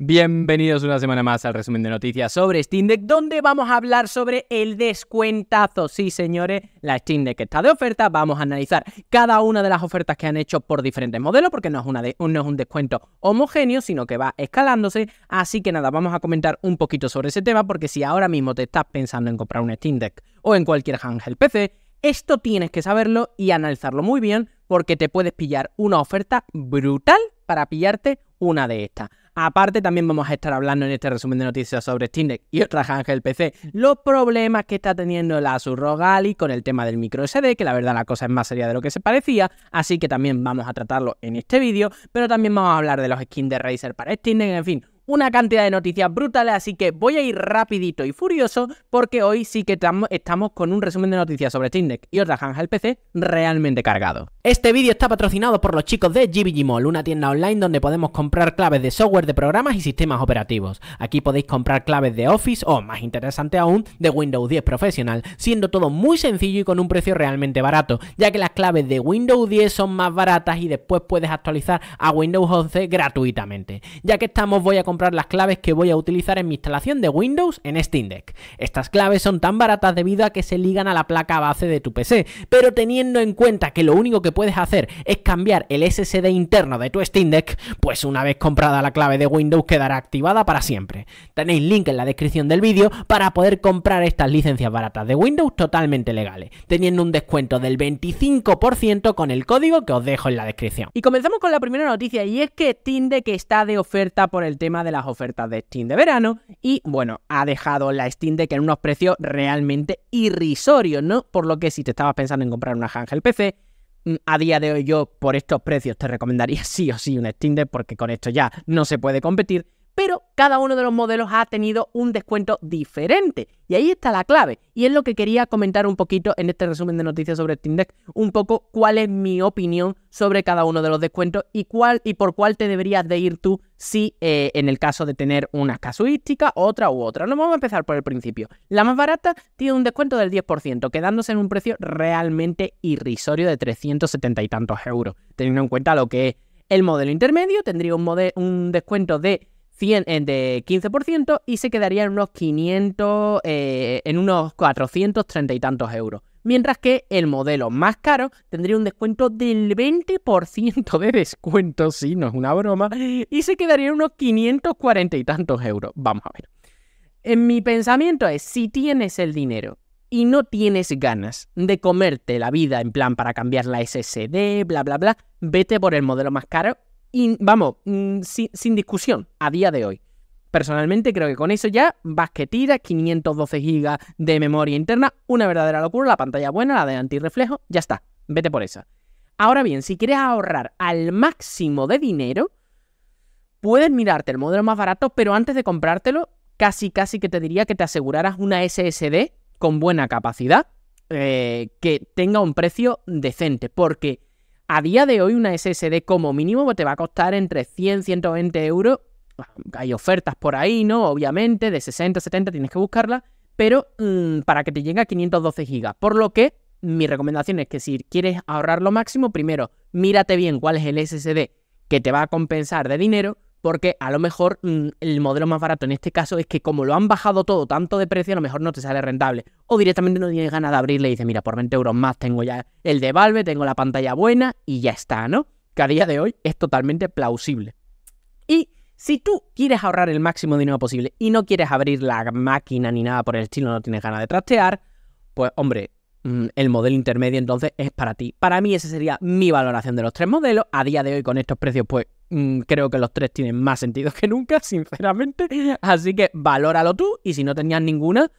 Bienvenidos una semana más al resumen de noticias sobre Steam Deck, donde vamos a hablar sobre el descuentazo. Sí, señores, la Steam Deck está de oferta. Vamos a analizar cada una de las ofertas que han hecho por diferentes modelos, porque no es, una un descuento homogéneo, sino que va escalándose. Así que nada, vamos a comentar un poquito sobre ese tema, porque si ahora mismo te estás pensando en comprar un Steam Deck o en cualquier ángel PC, esto tienes que saberlo y analizarlo muy bien, porque te puedes pillar una oferta brutal para pillarte una de estas. Aparte, también vamos a estar hablando en este resumen de noticias sobre Steam Deck y otras ángel del PC, los problemas que está teniendo la Asus con el tema del micro SD, que la verdad la cosa es más seria de lo que se parecía, así que también vamos a tratarlo en este vídeo, pero también vamos a hablar de los skins de Razer para Steam Deck, en fin, una cantidad de noticias brutales, así que voy a ir rapidito y furioso porque hoy sí que estamos con un resumen de noticias sobre Steam Deck y otras ángel del PC realmente cargado. Este vídeo está patrocinado por los chicos de Mall, una tienda online donde podemos comprar claves de software de programas y sistemas operativos. Aquí podéis comprar claves de Office o, más interesante aún, de Windows 10 Professional, siendo todo muy sencillo y con un precio realmente barato, ya que las claves de Windows 10 son más baratas y después puedes actualizar a Windows 11 gratuitamente. Ya que estamos, voy a comprar las claves que voy a utilizar en mi instalación de Windows en Steam Deck. Estas claves son tan baratas debido a que se ligan a la placa base de tu PC, pero teniendo en cuenta que lo único que puedes hacer es cambiar el SSD interno de tu Steam Deck, pues una vez comprada la clave de Windows quedará activada para siempre. Tenéis link en la descripción del vídeo para poder comprar estas licencias baratas de Windows totalmente legales, teniendo un descuento del 25% con el código que os dejo en la descripción. Y comenzamos con la primera noticia y es que Steam Deck está de oferta por el tema de las ofertas de Steam de verano y bueno, ha dejado la Steam Deck en unos precios realmente irrisorios, ¿no? Por lo que si te estabas pensando en comprar una Hangel PC, Mm, a día de hoy yo por estos precios te recomendaría sí o sí un extender porque con esto ya no se puede competir pero cada uno de los modelos ha tenido un descuento diferente. Y ahí está la clave. Y es lo que quería comentar un poquito en este resumen de noticias sobre Steam Deck, un poco cuál es mi opinión sobre cada uno de los descuentos y, cuál, y por cuál te deberías de ir tú si eh, en el caso de tener una casuística, otra u otra. No vamos a empezar por el principio. La más barata tiene un descuento del 10%, quedándose en un precio realmente irrisorio de 370 y tantos euros, teniendo en cuenta lo que es el modelo intermedio, tendría un descuento de de 15% y se quedaría en unos 500, eh, en unos 430 y tantos euros. Mientras que el modelo más caro tendría un descuento del 20% de descuento, si no es una broma, y se quedaría en unos 540 y tantos euros. Vamos a ver. En mi pensamiento es, si tienes el dinero y no tienes ganas de comerte la vida en plan para cambiar la SSD, bla, bla, bla, vete por el modelo más caro y vamos, mm, sin, discusión a día de hoy. Personalmente creo que con eso ya vas que tiras 512 GB de memoria interna, una verdadera locura, la pantalla buena, la de antirreflejo, ya está, vete por esa. Ahora bien, si quieres ahorrar al máximo de dinero, puedes mirarte el modelo más barato, pero antes de comprártelo, casi casi que te diría que te aseguraras una SSD con buena capacidad eh, que tenga un precio decente, porque a día de hoy una SSD como mínimo pues, te va a costar entre 100 y 120 euros. Hay ofertas por ahí, ¿no? Obviamente, de 60, 70 tienes que buscarla, pero mm, para que te llegue a 512 gigas. Por lo que mi recomendación es que si quieres ahorrar lo máximo, primero mírate bien cuál es el SSD que te va a compensar de dinero porque a lo mejor mm, el modelo más barato en este caso es que como lo han bajado todo tanto de precio, a lo mejor no te sale rentable. O directamente no tienes ganas de abrirle y dices, mira, por 20 euros más tengo ya el de Valve, tengo la pantalla buena y ya está, ¿no? Que a día de hoy es totalmente plausible. Y si tú quieres ahorrar el máximo dinero posible y no quieres abrir la máquina ni nada por el estilo, no tienes ganas de trastear, pues hombre, Mm, el modelo intermedio entonces es para ti. Para mí esa sería mi valoración de los tres modelos. A día de hoy con estos precios pues mm, creo que los tres tienen más sentido que nunca, sinceramente. Así que valóralo tú y si no tenías ninguna,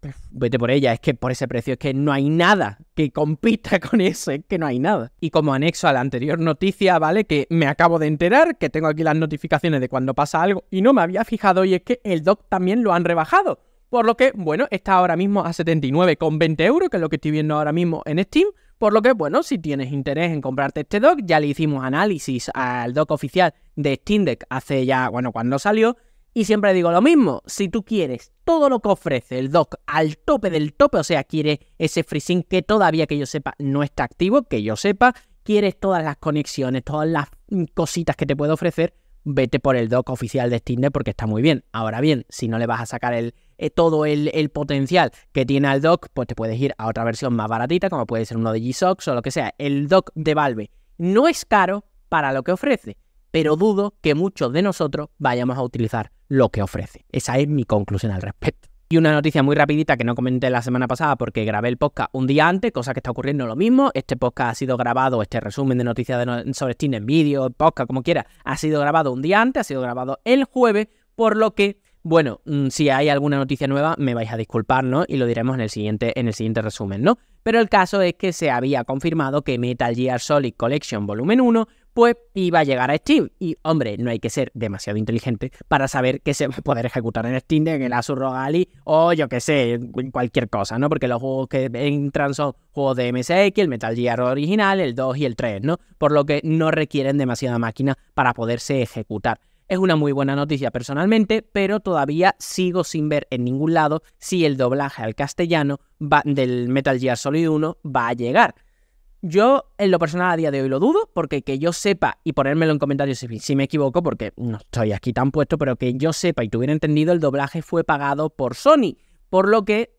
pues, vete por ella. Es que por ese precio es que no hay nada que compita con ese es que no hay nada. Y como anexo a la anterior noticia, ¿vale? Que me acabo de enterar, que tengo aquí las notificaciones de cuando pasa algo y no me había fijado y es que el doc también lo han rebajado. Por lo que, bueno, está ahora mismo a 79,20 euros, que es lo que estoy viendo ahora mismo en Steam. Por lo que, bueno, si tienes interés en comprarte este doc ya le hicimos análisis al doc oficial de Steam Deck hace ya, bueno, cuando salió. Y siempre digo lo mismo, si tú quieres todo lo que ofrece el dock al tope del tope, o sea, quieres ese FreeSync que todavía que yo sepa no está activo, que yo sepa, quieres todas las conexiones, todas las cositas que te puedo ofrecer, vete por el doc oficial de Steam Deck porque está muy bien. Ahora bien, si no le vas a sacar el eh, todo el, potencial que tiene al doc pues te puedes ir a otra versión más baratita, como puede ser uno de G-Sox o lo que sea. El doc de Valve no es caro para lo que ofrece, pero dudo que muchos de nosotros vayamos a utilizar lo que ofrece. Esa es mi conclusión al respecto. Y una noticia muy rapidita que no comenté la semana pasada porque grabé el podcast un día antes, cosa que está ocurriendo lo mismo. Este podcast ha sido grabado, este resumen de noticias sobre Steam en vídeo, podcast, como quiera, ha sido grabado un día antes, ha sido grabado el jueves, por lo que bueno, mm, si hay alguna noticia nueva, me vais a disculpar, ¿no? Y lo diremos en el siguiente, en el siguiente resumen, ¿no? Pero el caso es que se había confirmado que Metal Gear Solid Collection Volumen 1 pues iba a llegar a Steam. Y hombre, no hay que ser demasiado inteligente para saber que se va a poder ejecutar en Steam, en el Asus o yo qué sé, en cualquier cosa, ¿no? Porque los juegos que entran son juegos de MSX, el Metal Gear original, el 2 y el 3, ¿no? Por lo que no requieren demasiada máquina para poderse ejecutar es una muy buena noticia personalmente, pero todavía sigo sin ver en ningún lado si el doblaje al castellano del Metal Gear Solid 1 va a llegar. Yo, en lo personal, a día de hoy lo dudo, porque que yo sepa, y ponérmelo en comentarios si, si, me equivoco, porque no estoy aquí tan puesto, pero que yo sepa y tuviera entendido, el doblaje fue pagado por Sony, por lo que.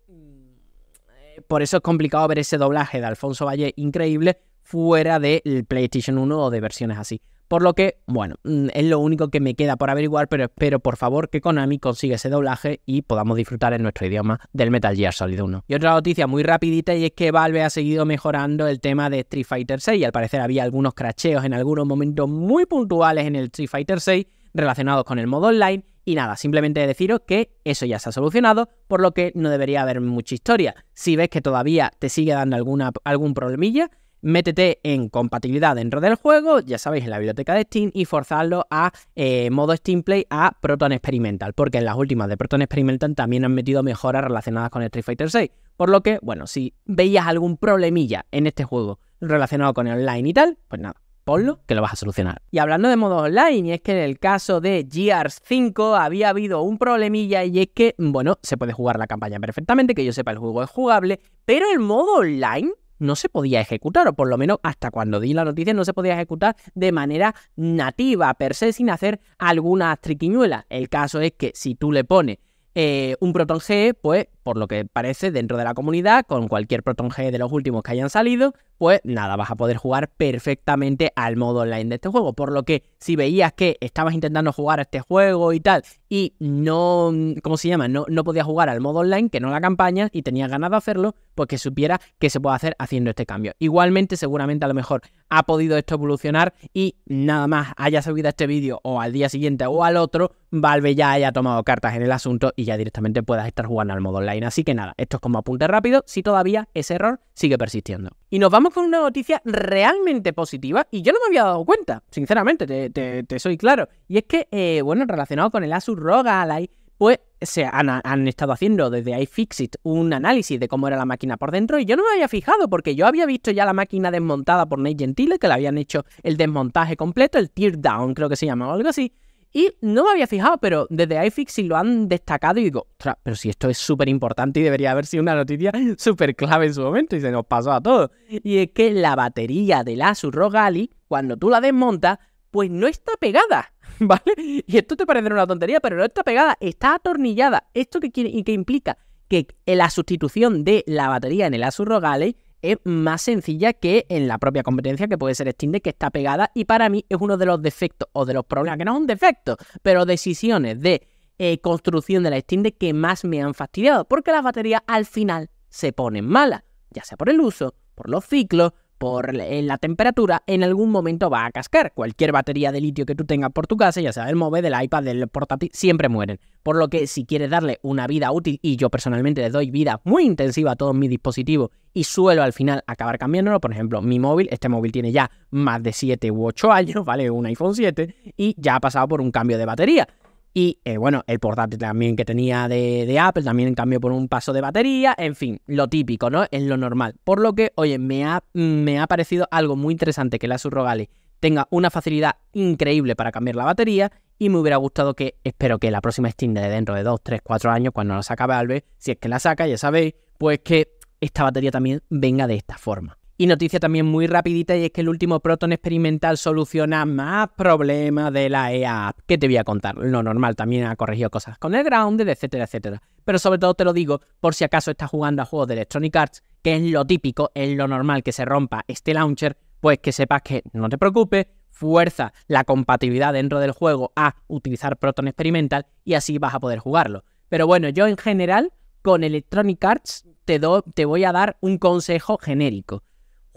Eh, por eso es complicado ver ese doblaje de Alfonso Valle increíble fuera del PlayStation 1 o de versiones así. Por lo que, bueno, mm, es lo único que me queda por averiguar, pero espero por favor que Konami consiga ese doblaje y podamos disfrutar en nuestro idioma del Metal Gear Solid 1. Y otra noticia muy rapidita y es que Valve ha seguido mejorando el tema de Street Fighter 6 y al parecer había algunos cracheos en algunos momentos muy puntuales en el Street Fighter 6 relacionados con el modo online y nada, simplemente deciros que eso ya se ha solucionado, por lo que no debería haber mucha historia. Si ves que todavía te sigue dando alguna, algún problemilla, métete en compatibilidad dentro del juego, ya sabéis, en la biblioteca de Steam y forzarlo a eh, modo Steam Play a Proton Experimental, porque en las últimas de Proton Experimental también han metido mejoras relacionadas con Street Fighter VI. Por lo que, bueno, si veías algún problemilla en este juego relacionado con el online y tal, pues nada, ponlo que lo vas a solucionar. Y hablando de modo online, y es que en el caso de Gears 5 había habido un problemilla y es que, bueno, se puede jugar la campaña perfectamente, que yo sepa el juego es jugable, pero el modo online no se podía ejecutar, o por lo menos hasta cuando di la noticia no se podía ejecutar de manera nativa, per se, sin hacer alguna triquiñuela. El caso es que si tú le pones eh, un Proton G, pues por lo que parece, dentro de la comunidad, con cualquier Proton G de los últimos que hayan salido, pues nada, vas a poder jugar perfectamente al modo online de este juego. Por lo que si veías que estabas intentando jugar a este juego y tal, y no, ¿cómo se llama? No, no podías jugar al modo online, que no la campaña, y tenías ganas de hacerlo, pues que supieras que se puede hacer haciendo este cambio. Igualmente, seguramente a lo mejor ha podido esto evolucionar y nada más haya subido este vídeo o al día siguiente o al otro, Valve ya haya tomado cartas en el asunto y ya directamente puedas estar jugando al modo online Así que nada, esto es como apunte rápido si todavía ese error sigue persistiendo. Y nos vamos con una noticia realmente positiva y yo no me había dado cuenta, sinceramente, te, soy claro. Y es que, eh, bueno, relacionado con el Asus ROG Ally, pues se han, han, estado haciendo desde iFixit un análisis de cómo era la máquina por dentro y yo no me había fijado porque yo había visto ya la máquina desmontada por Nate Gentile, que le habían hecho el desmontaje completo, el teardown creo que se llama o algo así, y no me había fijado, pero desde sí lo han destacado y digo, pero si esto es súper importante y debería haber sido una noticia súper clave en su momento y se nos pasó a todos. Y es que la batería de la Surrogali, cuando tú la desmontas, pues no está pegada, ¿vale? Y esto te parece una tontería, pero no está pegada, está atornillada. ¿Esto que quiere y qué implica? Que la sustitución de la batería en el Asus Rogale es más sencilla que en la propia competencia que puede ser Steam que está pegada y para mí es uno de los defectos o de los problemas, que no son defectos, pero decisiones de eh, construcción de la Steam que más me han fastidiado, porque las baterías al final se ponen malas, ya sea por el uso, por los ciclos, por eh, la temperatura, en algún momento va a cascar. Cualquier batería de litio que tú tengas por tu casa, ya sea del móvil, del iPad, del portátil, siempre mueren. Por lo que si quieres darle una vida útil, y yo personalmente le doy vida muy intensiva a todos mis dispositivos y suelo al final acabar cambiándolo, por ejemplo, mi móvil, este móvil tiene ya más de 7 u 8 años, ¿vale? Un iPhone 7 y ya ha pasado por un cambio de batería. Y eh, bueno, el portátil también que tenía de, Apple también cambió por un paso de batería, en fin, lo típico, ¿no? Es lo normal. Por lo que, oye, me ha, mm, me ha parecido algo muy interesante que la Surrogale tenga una facilidad increíble para cambiar la batería y me hubiera gustado que, espero que la próxima Steam de dentro de 2, 3, 4 años, cuando la saca Valve, si es que la saca, ya sabéis, pues que esta batería también venga de esta forma. Y noticia también muy rapidita y es que el último Proton experimental soluciona más problemas de la EA. ¿Qué te voy a contar? Lo normal, también ha corregido cosas con el Grounded, etcétera, etcétera. Pero sobre todo te lo digo por si acaso estás jugando a juegos de Electronic Arts, que es lo típico, es lo normal que se rompa este launcher, pues que sepas que no te preocupes, fuerza la compatibilidad dentro del juego a utilizar Proton Experimental y así vas a poder jugarlo. Pero bueno, yo en general con Electronic Arts te, te voy a dar un consejo genérico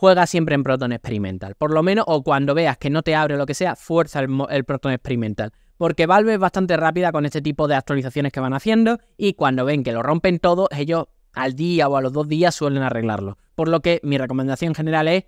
juega siempre en Proton Experimental. Por lo menos, o cuando veas que no te abre lo que sea, fuerza el, Proton Experimental. Porque Valve es bastante rápida con este tipo de actualizaciones que van haciendo y cuando ven que lo rompen todo, ellos al día o a los dos días suelen arreglarlo. Por lo que mi recomendación general es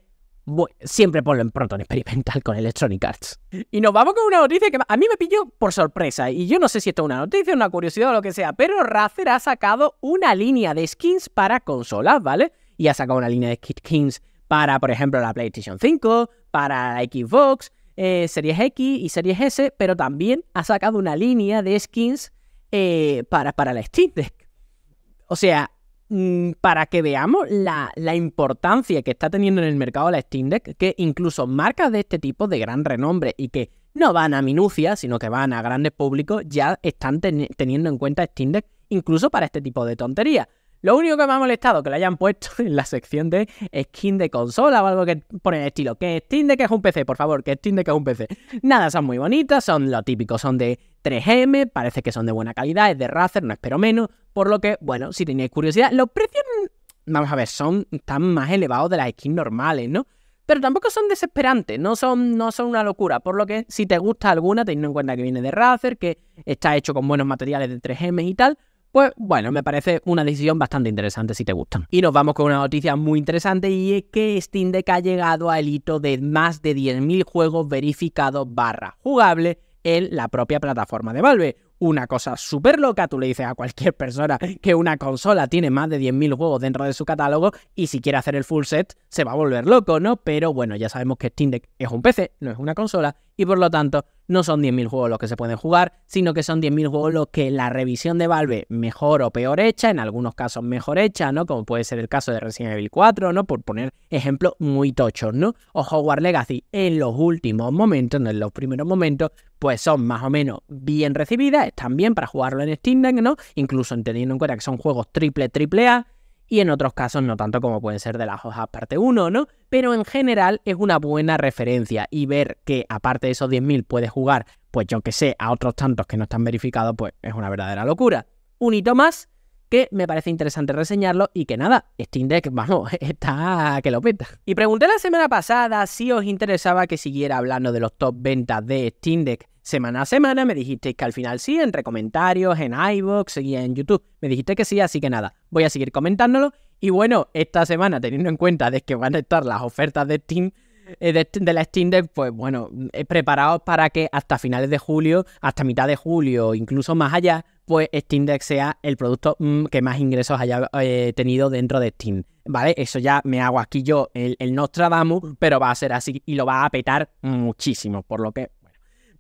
siempre ponlo en Proton Experimental con Electronic Arts. Y nos vamos con una noticia que a mí me pilló por sorpresa. Y yo no sé si esto es una noticia, una curiosidad o lo que sea, pero Razer ha sacado una línea de skins para consolas, ¿vale? Y ha sacado una línea de skins para, por ejemplo, la PlayStation 5, para la Xbox, eh, Series X y Series S, pero también ha sacado una línea de skins eh, para, la Steam Deck. O sea, mm, para que veamos la, importancia que está teniendo en el mercado la Steam Deck, que incluso marcas de este tipo de gran renombre y que no van a minucias, sino que van a grandes públicos, ya están teniendo en cuenta Steam Deck incluso para este tipo de tonterías. Lo único que me ha molestado que lo hayan puesto en la sección de skin de consola o algo que el estilo, que skin de que es un PC, por favor, que skin de que es un PC. Nada, son muy bonitas, son lo típico, son de 3M, parece que son de buena calidad, es de Razer, no espero menos, por lo que, bueno, si tenéis curiosidad, los precios, mm, vamos a ver, son tan más elevados de las skins normales, ¿no? pero tampoco son desesperantes, no son, no son una locura, por lo que si te gusta alguna, teniendo en cuenta que viene de Razer, que está hecho con buenos materiales de 3M y tal, pues bueno, me parece una decisión bastante interesante si te gustan. Y nos vamos con una noticia muy interesante y es que Steam Deck ha llegado al hito de más de 10.000 juegos verificados barra jugable en la propia plataforma de Valve una cosa súper loca. Tú le dices a cualquier persona que una consola tiene más de 10.000 juegos dentro de su catálogo y si quiere hacer el full set se va a volver loco, ¿no? Pero bueno, ya sabemos que Steam Deck es un PC, no es una consola y por lo tanto no son 10.000 juegos los que se pueden jugar, sino que son 10.000 juegos los que la revisión de Valve mejor o peor hecha, en algunos casos mejor hecha, ¿no? Como puede ser el caso de Resident Evil 4, ¿no? Por poner ejemplos muy tochos, ¿no? O Hogwarts Legacy en los últimos momentos, en los primeros momentos, pues son más o menos bien recibidas, están bien para jugarlo en Steam Deck, ¿no? Incluso teniendo en cuenta que son juegos triple, triple A, y en otros casos no tanto como pueden ser de las hojas parte 1, ¿no? Pero en general es una buena referencia y ver que aparte de esos 10.000 puedes jugar, pues yo que sé, a otros tantos que no están verificados, pues es una verdadera locura. Un hito más que me parece interesante reseñarlo y que nada, Steam Deck, vamos, está que lo peta. Y pregunté la semana pasada si os interesaba que siguiera hablando de los top ventas de Steam Deck semana a semana me dijisteis que al final sí, entre comentarios, en iVoox y en YouTube. Me dijiste que sí, así que nada, voy a seguir comentándolo. Y bueno, esta semana, teniendo en cuenta de que van a estar las ofertas de Steam, eh, de, de, la Steam Deck, pues bueno, eh, preparado para que hasta finales de julio, hasta mitad de julio, incluso más allá, pues Steam Deck sea el producto mm, que más ingresos haya eh, tenido dentro de Steam. ¿Vale? Eso ya me hago aquí yo el, el Nostradamus, pero va a ser así y lo va a petar muchísimo, por lo que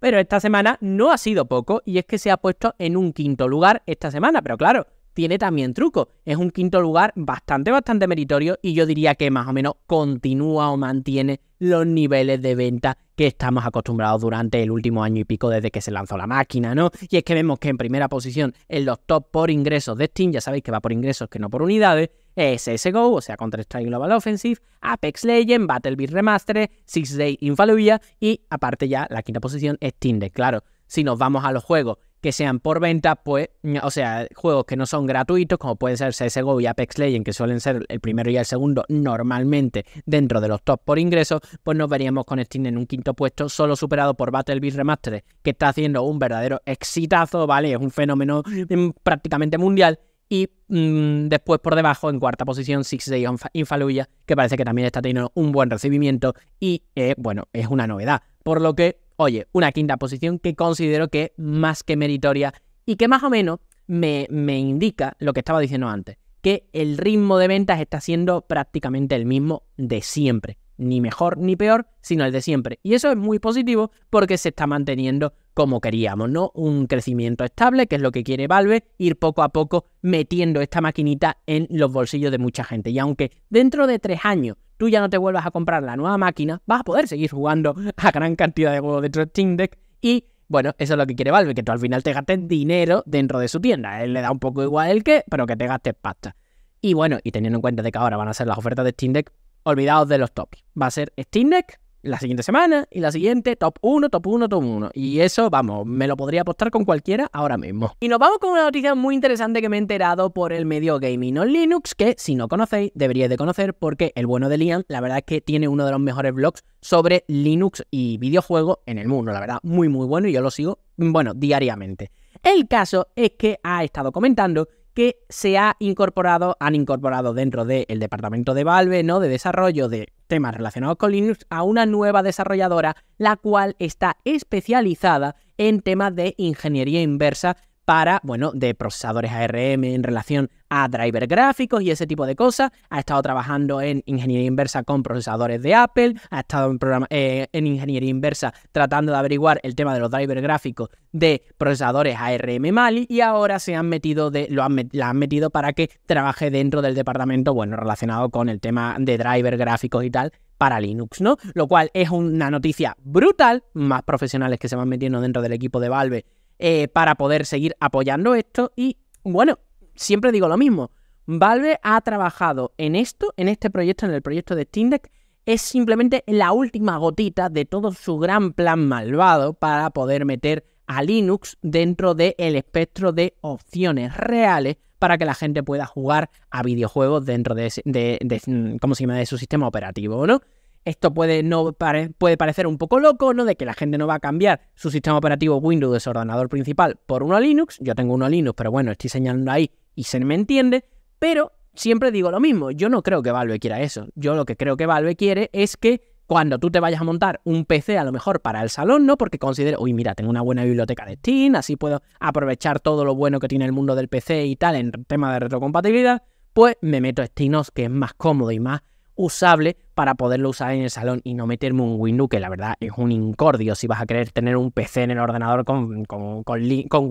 pero esta semana no ha sido poco y es que se ha puesto en un quinto lugar esta semana. Pero claro, tiene también truco. Es un quinto lugar bastante, bastante meritorio y yo diría que más o menos continúa o mantiene los niveles de venta que estamos acostumbrados durante el último año y pico desde que se lanzó la máquina, ¿no? Y es que vemos que en primera posición en los top por ingresos de Steam, ya sabéis que va por ingresos que no por unidades, es go o sea, Counter-Strike Global Offensive, Apex Battle Battlefield Remastered, Six Day Fallujah y aparte ya la quinta posición es Tinder, claro si nos vamos a los juegos que sean por venta, pues, o sea, juegos que no son gratuitos, como pueden ser CSGO y Apex Legends, que suelen ser el primero y el segundo normalmente dentro de los top por ingresos, pues nos veríamos con Steam en un quinto puesto, solo superado por Battlefield Remastered, que está haciendo un verdadero exitazo, ¿vale? Es un fenómeno mm, prácticamente mundial. Y mm, después por debajo, en cuarta posición, Six Days in Fallujah, que parece que también está teniendo un buen recibimiento y, eh, bueno, es una novedad. Por lo que oye, una quinta posición que considero que más que meritoria y que más o menos me, me indica lo que estaba diciendo antes, que el ritmo de ventas está siendo prácticamente el mismo de siempre, ni mejor ni peor, sino el de siempre. Y eso es muy positivo porque se está manteniendo como queríamos, ¿no? Un crecimiento estable, que es lo que quiere Valve, ir poco a poco metiendo esta maquinita en los bolsillos de mucha gente. Y aunque dentro de tres años tú ya no te vuelvas a comprar la nueva máquina, vas a poder seguir jugando a gran cantidad de juegos dentro de Steam Deck y bueno, eso es lo que quiere Valve, que tú al final te gastes dinero dentro de su tienda. Él le da un poco igual el que, pero que te gastes pasta. Y bueno, y teniendo en cuenta de que ahora van a ser las ofertas de Steam Deck, olvidaos de los tops. Va a ser Steam Deck, la siguiente semana y la siguiente, top 1, top 1, top 1. Y eso, vamos, me lo podría apostar con cualquiera ahora mismo. Y nos vamos con una noticia muy interesante que me he enterado por el medio Gaming on Linux, que si no conocéis, deberíais de conocer porque el bueno de Liam, la verdad es que tiene uno de los mejores blogs sobre Linux y videojuegos en el mundo. La verdad, muy, muy bueno y yo lo sigo, bueno, diariamente. El caso es que ha estado comentando que se ha incorporado, han incorporado dentro del departamento de Valve, ¿no? De desarrollo de temas relacionados con Linux a una nueva desarrolladora, la cual está especializada en temas de ingeniería inversa para, bueno, de procesadores ARM en relación a drivers gráficos y ese tipo de cosas. Ha estado trabajando en ingeniería inversa con procesadores de Apple, ha estado en, eh, ingeniería inversa tratando de averiguar el tema de los drivers gráficos de procesadores ARM Mali y ahora se han metido de, lo han, la han metido para que trabaje dentro del departamento, bueno, relacionado con el tema de drivers gráficos y tal, para Linux, ¿no? Lo cual es una noticia brutal, más profesionales que se van metiendo dentro del equipo de Valve eh, para poder seguir apoyando esto. Y bueno, siempre digo lo mismo. Valve ha trabajado en esto, en este proyecto, en el proyecto de Steam Deck. Es simplemente la última gotita de todo su gran plan malvado para poder meter a Linux dentro del el espectro de opciones reales para que la gente pueda jugar a videojuegos dentro de, mm, de su sistema operativo, ¿no? Esto puede, no, puede parecer un poco loco, ¿no? De que la gente no va a cambiar su sistema operativo Windows de su ordenador principal por uno Linux. Yo tengo uno Linux, pero bueno, estoy señalando ahí y se me entiende. Pero siempre digo lo mismo, yo no creo que Valve quiera eso. Yo lo que creo que Valve quiere es que cuando tú te vayas a montar un PC a lo mejor para el salón, ¿no? Porque considero, uy, mira, tengo una buena biblioteca de Steam, así puedo aprovechar todo lo bueno que tiene el mundo del PC y tal en tema de retrocompatibilidad, pues me meto a SteamOS, que es más cómodo y más usable para poderlo usar en el salón y no meterme un Windows, que la verdad es un incordio si vas a querer tener un PC en el ordenador con, con,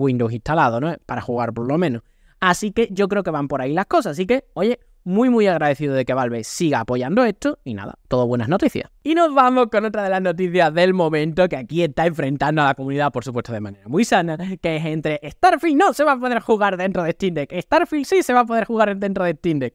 Windows instalado, ¿no? Para jugar por lo menos. Así que yo creo que van por ahí las cosas. Así que, oye, muy muy agradecido de que Valve siga apoyando esto y nada, todo buenas noticias. Y nos vamos con otra de las noticias del momento que aquí está enfrentando a la comunidad, por supuesto, de manera muy sana, que es entre Starfield no se va a poder jugar dentro de Steam Deck, Starfield sí se va a poder jugar dentro de Steam Deck.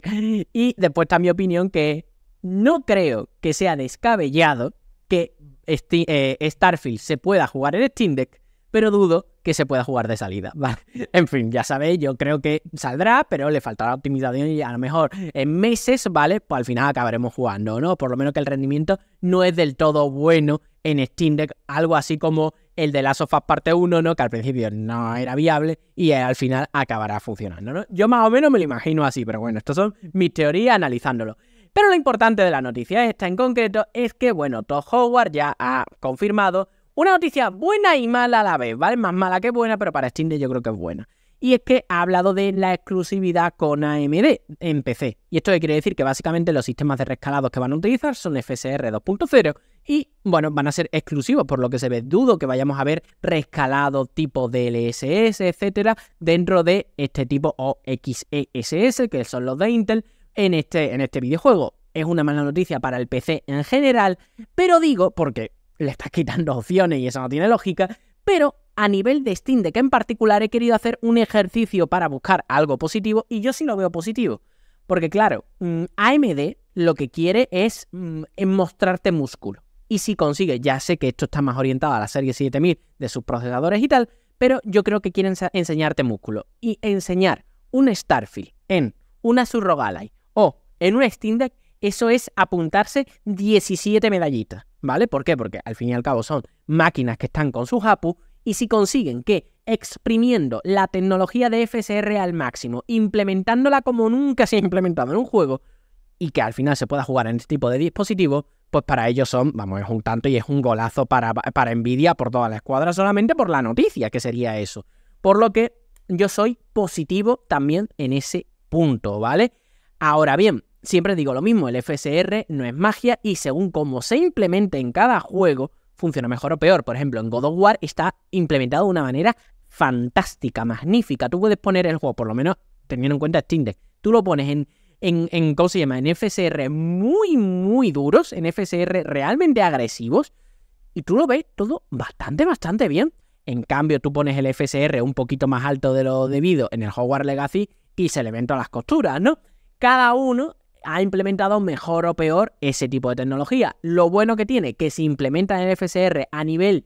Y después está mi opinión que no creo que sea descabellado que eh, Starfield se pueda jugar en Steam Deck, pero dudo que se pueda jugar de salida. Vale. En fin, ya sabéis, yo creo que saldrá, pero le faltará optimización y a lo mejor en meses, ¿vale? Pues al final acabaremos jugando, ¿no? Por lo menos que el rendimiento no es del todo bueno en Steam Deck, algo así como el de Last of Us parte 1, ¿no? Que al principio no era viable y al final acabará funcionando, ¿no? Yo más o menos me lo imagino así, pero bueno, estas son mis teorías analizándolo. Pero lo importante de la noticia esta en concreto es que, bueno, Todd Howard ya ha confirmado una noticia buena y mala a la vez, ¿vale? Más mala que buena, pero para Steam yo creo que es buena. Y es que ha hablado de la exclusividad con AMD en PC. Y esto quiere decir que básicamente los sistemas de rescalados que van a utilizar son FSR 2.0 y, bueno, van a ser exclusivos, por lo que se ve dudo que vayamos a ver rescalado tipo DLSS, etcétera, dentro de este tipo o XESS, que son los de Intel en este, en este videojuego. Es una mala noticia para el PC en general, pero digo, porque le estás quitando opciones y eso no tiene lógica, pero a nivel de Steam Deck en particular he querido hacer un ejercicio para buscar algo positivo y yo sí lo veo positivo. Porque claro, mm, AMD lo que quiere es mm, mostrarte músculo. Y si consigue, ya sé que esto está más orientado a la serie 7000 de sus procesadores y tal, pero yo creo que quieren enseñarte músculo. Y enseñar un Starfield en una Surrogalight o oh, en un Steam Deck, eso es apuntarse 17 medallitas, ¿vale? ¿Por qué? Porque al fin y al cabo son máquinas que están con sus APU y si consiguen que exprimiendo la tecnología de FSR al máximo, implementándola como nunca se ha implementado en un juego y que al final se pueda jugar en este tipo de dispositivos, pues para ellos son, vamos, es un tanto y es un golazo para, para Nvidia por toda la escuadra solamente por la noticia que sería eso. Por lo que yo soy positivo también en ese punto, ¿vale? Ahora bien, siempre digo lo mismo, el FSR no es magia y según cómo se implemente en cada juego, funciona mejor o peor. Por ejemplo, en God of War está implementado de una manera fantástica, magnífica. Tú puedes poner el juego, por lo menos teniendo en cuenta Steam Deck, tú lo pones en, en, en En FSR muy, muy duros, en FSR realmente agresivos, y tú lo ves todo bastante, bastante bien. En cambio, tú pones el FSR un poquito más alto de lo debido en el Hogwarts Legacy y se le ven todas las costuras, ¿no? cada uno ha implementado mejor o peor ese tipo de tecnología. Lo bueno que tiene, que se implementa en el FSR a nivel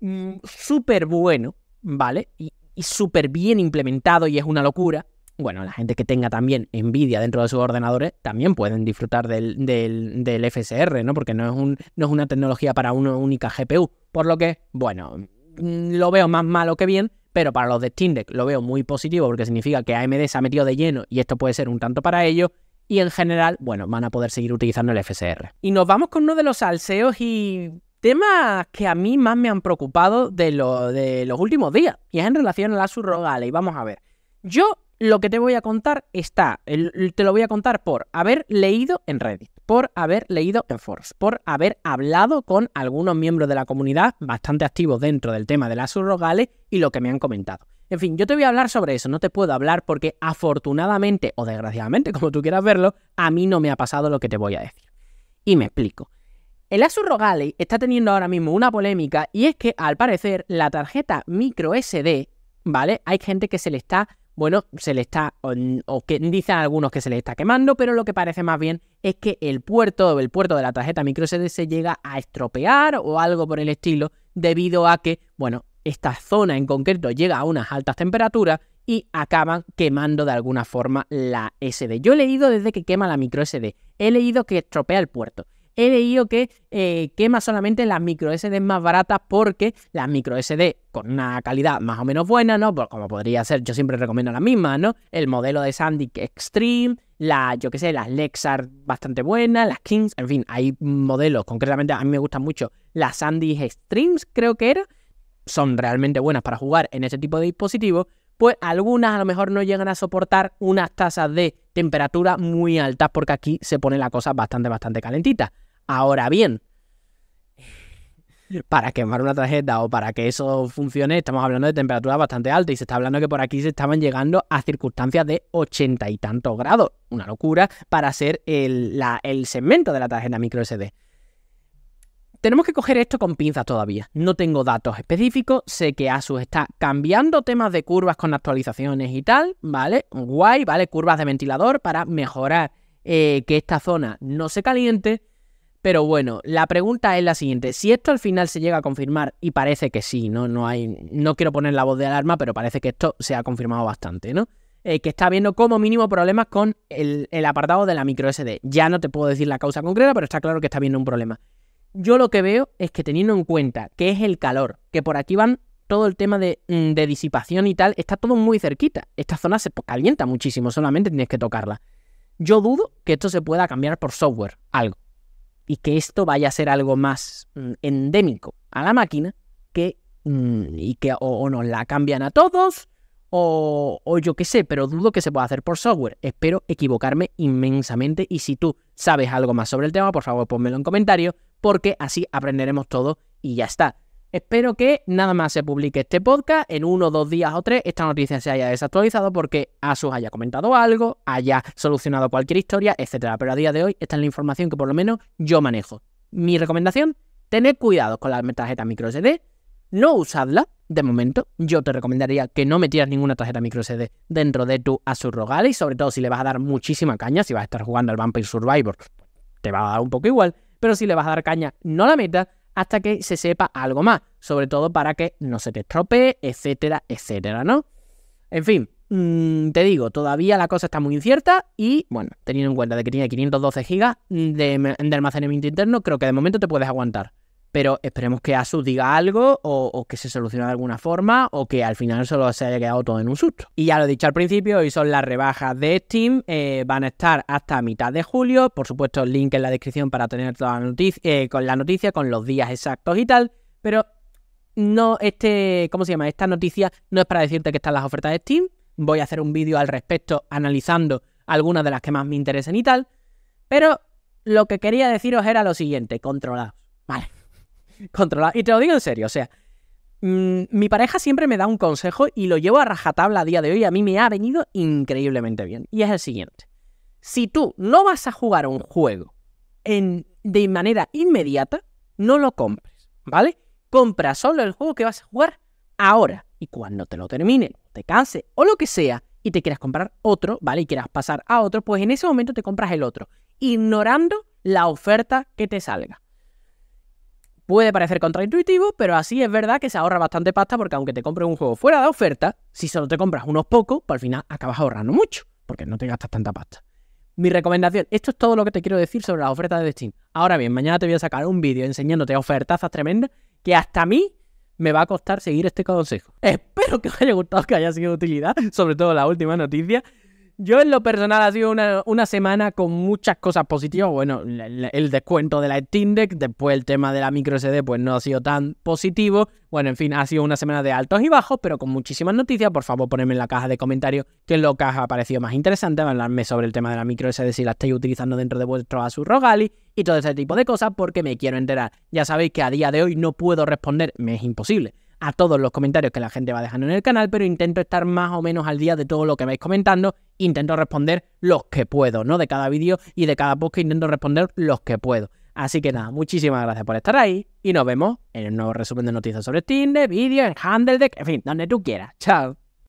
mm, súper bueno, ¿vale? Y, súper bien implementado y es una locura. Bueno, la gente que tenga también envidia dentro de sus ordenadores también pueden disfrutar del, del, FSR, ¿no? Porque no es, un, no es una tecnología para una única GPU. Por lo que, bueno, mm, lo veo más malo que bien, pero para los de Steam Deck lo veo muy positivo porque significa que AMD se ha metido de lleno y esto puede ser un tanto para ellos. Y en general, bueno, van a poder seguir utilizando el FSR. Y nos vamos con uno de los salseos y temas que a mí más me han preocupado de, los últimos días. Y es en relación a la surrogales. Y vamos a ver. Yo lo que te voy a contar está, te lo voy a contar por haber leído en Reddit por haber leído en por haber hablado con algunos miembros de la comunidad bastante activos dentro del tema de las surrogales y lo que me han comentado. En fin, yo te voy a hablar sobre eso, no te puedo hablar porque afortunadamente o desgraciadamente, como tú quieras verlo, a mí no me ha pasado lo que te voy a decir. Y me explico. El Asus ROG está teniendo ahora mismo una polémica y es que al parecer la tarjeta micro SD, ¿vale? Hay gente que se le está bueno, se le está, o, dicen algunos que se le está quemando, pero lo que parece más bien es que el puerto, el puerto de la tarjeta SD se llega a estropear o algo por el estilo, debido a que, bueno, esta zona en concreto llega a unas altas temperaturas y acaban quemando de alguna forma la SD. Yo he leído desde que quema la SD, he leído que estropea el puerto he leído que eh, quema solamente las micro SD más baratas porque las micro SD con una calidad más o menos buena, ¿no? Pues como podría ser, yo siempre recomiendo la misma ¿no? El modelo de Sandisk Extreme, la, yo qué sé, las Lexar bastante buenas, las Kings, en fin, hay modelos, concretamente a mí me gustan mucho las Sandisk Extremes, creo que era, son realmente buenas para jugar en ese tipo de dispositivos, pues algunas a lo mejor no llegan a soportar unas tasas de temperatura muy altas porque aquí se pone la cosa bastante, bastante calentita. Ahora bien, para quemar una tarjeta o para que eso funcione, estamos hablando de temperaturas bastante altas y se está hablando que por aquí se estaban llegando a circunstancias de ochenta y tantos grados. Una locura para ser el, la, el segmento de la tarjeta micro SD. Tenemos que coger esto con pinzas todavía. No tengo datos específicos, sé que Asus está cambiando temas de curvas con actualizaciones y tal, ¿vale? Guay, ¿vale? Curvas de ventilador para mejorar eh, que esta zona no se caliente. Pero bueno, la pregunta es la siguiente. Si esto al final se llega a confirmar, y parece que sí, ¿no? No, hay, no quiero poner la voz de alarma, pero parece que esto se ha confirmado bastante, ¿no? Eh, que está habiendo como mínimo problemas con el, el apartado de la micro SD. Ya no te puedo decir la causa concreta, pero está claro que está habiendo un problema. Yo lo que veo es que teniendo en cuenta que es el calor, que por aquí van todo el tema de, mm, disipación y tal, está todo muy cerquita. Esta zona se calienta muchísimo, solamente tienes que tocarla. Yo dudo que esto se pueda cambiar por software, algo. Y que esto vaya a ser algo más mm, endémico a la máquina que, mm, y que o, nos la cambian a todos o, o, yo qué sé, pero dudo que se pueda hacer por software. Espero equivocarme inmensamente y si tú sabes algo más sobre el tema, por favor ponmelo en comentario, porque así aprenderemos todo y ya está. Espero que nada más se publique este podcast, en uno, dos días o tres, esta noticia se haya desactualizado porque Asus haya comentado algo, haya solucionado cualquier historia, etc. Pero a día de hoy, esta es la información que por lo menos yo manejo. Mi recomendación, tened cuidado con las tarjetas microSD, no usadla de momento. Yo te recomendaría que no metieras ninguna tarjeta microSD dentro de tu Asus Rogal y sobre todo si le vas a dar muchísima caña, si vas a estar jugando al Vampire Survivor, te va a dar un poco igual pero si le vas a dar caña, no la metas hasta que se sepa algo más, sobre todo para que no se te estropee, etcétera, etcétera, ¿no? En fin, mm, te digo, todavía la cosa está muy incierta y, bueno, teniendo en cuenta de que tiene 512 GB de almacenamiento interno, creo que de momento te puedes aguantar pero esperemos que Asus diga algo o, que se solucione de alguna forma o que al final solo se haya quedado todo en un susto. Y ya lo he dicho al principio, hoy son las rebajas de Steam, eh, van a estar hasta mitad de julio, por supuesto el link en la descripción para tener toda la noticia, eh, con la noticia, con los días exactos y tal, pero no este, ¿cómo se llama? Esta noticia no es para decirte que están las ofertas de Steam, voy a hacer un vídeo al respecto analizando algunas de las que más me interesen y tal, pero lo que quería deciros era lo siguiente, controlados, ¿vale? Y te lo digo en serio, o sea, mm, mi pareja siempre me da un consejo y lo llevo a rajatabla a día de hoy. A mí me ha venido increíblemente bien. Y es el siguiente. Si tú no vas a jugar un juego en, de manera inmediata, no lo compres, ¿vale? Compra solo el juego que vas a jugar ahora. Y cuando te lo termine, te canse o lo que sea, y te quieras comprar otro, ¿vale? Y quieras pasar a otro, pues en ese momento te compras el otro, ignorando la oferta que te salga. Puede parecer contraintuitivo, pero así es verdad que se ahorra bastante pasta porque aunque te compres un juego fuera de oferta, si solo te compras unos pocos, pues al final acabas ahorrando mucho, porque no te gastas tanta pasta. Mi recomendación, esto es todo lo que te quiero decir sobre las ofertas de Steam. Ahora bien, mañana te voy a sacar un vídeo enseñándote ofertazas tremendas que hasta a mí me va a costar seguir este consejo. Espero que os haya gustado, que haya sido de utilidad, sobre todo la última noticia. Yo en lo personal ha sido una, semana con muchas cosas positivas. Bueno, el, descuento de la Steam Deck, después el tema de la micro SD, pues no ha sido tan positivo. Bueno, en fin, ha sido una semana de altos y bajos, pero con muchísimas noticias. Por favor, ponedme en la caja de comentarios qué es lo que os ha parecido más interesante. Hablarme sobre el tema de la micro SD si la estáis utilizando dentro de vuestro Asus Rogali y todo ese tipo de cosas porque me quiero enterar. Ya sabéis que a día de hoy no puedo responder, me es imposible a todos los comentarios que la gente va dejando en el canal, pero intento estar más o menos al día de todo lo que vais comentando, intento responder los que puedo, ¿no? De cada vídeo y de cada post que intento responder los que puedo. Así que nada, muchísimas gracias por estar ahí y nos vemos en el nuevo resumen de noticias sobre Steam, de vídeo, en Handle, en fin, donde tú quieras. Chao.